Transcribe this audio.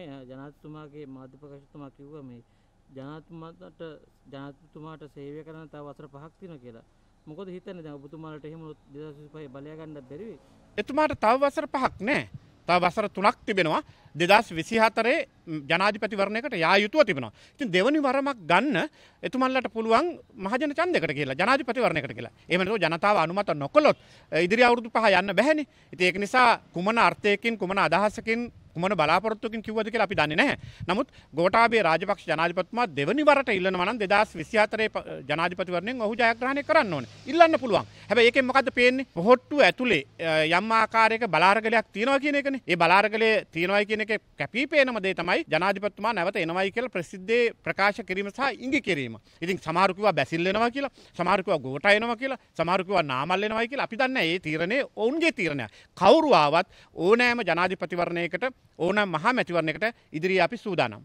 ජනාධිපතිතුමාගේ මාධ්‍ය ප්‍රකාශනතුමා කිව්වා මේ ජනාධිපතිතුමාට ජනාධිපතිතුමාට සේවය කරන තව වසර පහක් තියෙනවා කියලා. මොකද හිතන්නේ දැන් ඔබතුමාලට එහෙම 2025 බලය ගන්නත් බැරි වෙයි. එතුමාට තව වසර පහක් නෑ. තව වසර තුනක් තිබෙනවා. 2024 ජනාධිපතිවරණයකට යා යුතුව තිබෙනවා. ඉතින් දෙවනි වරමක් ගන්න එතුමන්ලට පුළුවන් මහජන ඡන්දයකට කියලා ජනාධිපතිවරණයකට කියලා. එහෙම නැතුව ජනතාව අනුමත නොකළොත් ඉදිරි අවුරුදු පහ යන්න බැහැනේ. ඉතින් ඒක නිසා කුමන අර්ථයකින් කුමන අදහසකින් කුමන බලාපොරත්තුකින් කිව්වද කියලා අපි දන්නේ නැහැ. නමුත් ගෝඨාභය රාජපක්ෂ ජනාධිපතිතුමා දෙවනි වරට ඉල්ලනවා නම් 2024 ජනාධිපතිවරණයෙන් ඔහු ජයග්‍රහණය කරන්න ඕනේ. ඉල්ලන්න පුළුවන්. හැබැයි ඒකෙන් මොකද්ද පේන්නේ? පොහොට්ටුව ඇතුලේ යම් ආකාරයක බලාරගලයක් තියෙනවා කියන එකනේ. ඒ බලාරගලයේ තියෙනවායි කියන එක කැපී පේනම දේ තමයි ජනාධිපතිතුමා නැවත එනවායි කියලා ප්‍රසිද්ධේ ප්‍රකාශ කිරීම සහ ඉඟි කිරීම. ඉතින් සමහරු කිව්වා බැසිල් එනවා කියලා, සමහරු කිව්වා ගෝඨ එනවා කියලා, සමහරු කිව්වා නාමල් එනවායි කියලා අපි දන්නේ නැහැ. ඒ තීරණේ ඔවුන්ගේ තීරණයක්. කවුරු ආවත් ඕනෑම ජනාධිපතිවරණයකට ඕනම් මහා මැතිවරණයකට ඉදිරියේ අපි සූදානම්.